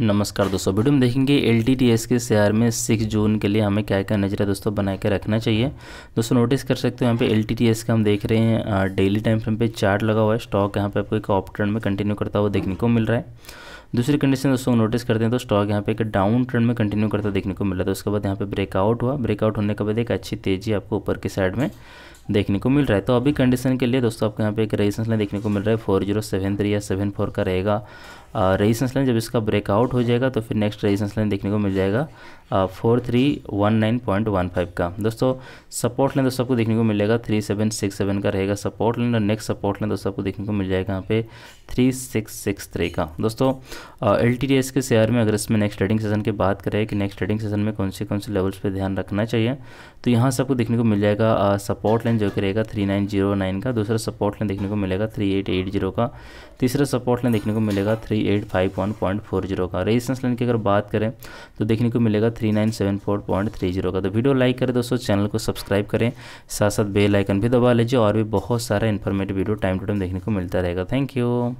नमस्कार दोस्तों वीडियो में देखेंगे एल के शेयर में सिक्स जून के लिए हमें क्या क्या नजर है दोस्तों बना के रखना चाहिए दोस्तों नोटिस कर सकते हो यहाँ पे एल का हम देख रहे हैं डेली टाइम फ्रेम पे चार्ट लगा हुआ है स्टॉक यहाँ पे आपको एक ऑप ट्रेंड में कंटिन्यू करता हुआ देखने को मिल रहा है दूसरी कंडीशन दोस्तों नोटिस करते हैं तो स्टॉक यहाँ पे एक डाउन ट्रेंड में कंटिन्यू करता देखने को मिला तो उसके बाद यहाँ पे ब्रेकआउट हुआ ब्रेकआउट होने के बाद एक अच्छी तेजी आपको ऊपर के साइड में देखने को मिल रहा है तो अभी कंडीशन के लिए दोस्तों आपको यहाँ पे एक रेजिस्टेंस लाइन देखने को मिल रहा है फोर जीरो सेवन थ्री या सेवन फोर का रहेगा रेजिस्टेंस लाइन जब इसका ब्रेकआउट हो जाएगा तो फिर नेक्स्ट रेजिस्टेंस लाइन देखने को मिल जाएगा four three one nine point one five का दोस्तों सपोर्ट लाइन तो सबको देखने को मिलेगा थ्री सेवन सिक्स सेवन का रहेगा सपोर्ट लाइन और नेक्स्ट सपोर्ट लाइन तो सबको देखने को मिल जाएगा यहाँ पे थ्री सिक्स सिक्स थ्री का दोस्तों एल टी डी एस के शेयर में अगर इसमें नेक्स्ट ट्रेडिंग सेशन की बात करें कि नेक्स्ट ट्रेडिंग सेशन में कौन से कौन से लेवल्स पर ध्यान रखना चाहिए तो यहाँ सबको देखने को मिल जाएगा सपोर्ट लाइन जो कि रहेगा थ्री नाइन जीरो नाइन का दूसरा सपोर्ट लाइन देखने को मिलेगा थ्री एट एट जीरो का तीसरा सपोर्ट लाइन देखने को मिलेगा three eight five one point four zero का रेजिस्टेंस लाइन की अगर बात करें तो देखने को मिलेगा three nine seven four point three zero का तो वीडियो लाइक करें दोस्तों चैनल को सब्सक्राइब करें साथ साथ बेल आइकन भी दबा लीजिए और भी बहुत सारा informative video time to time देखने को मिलता रहेगा थैंक यू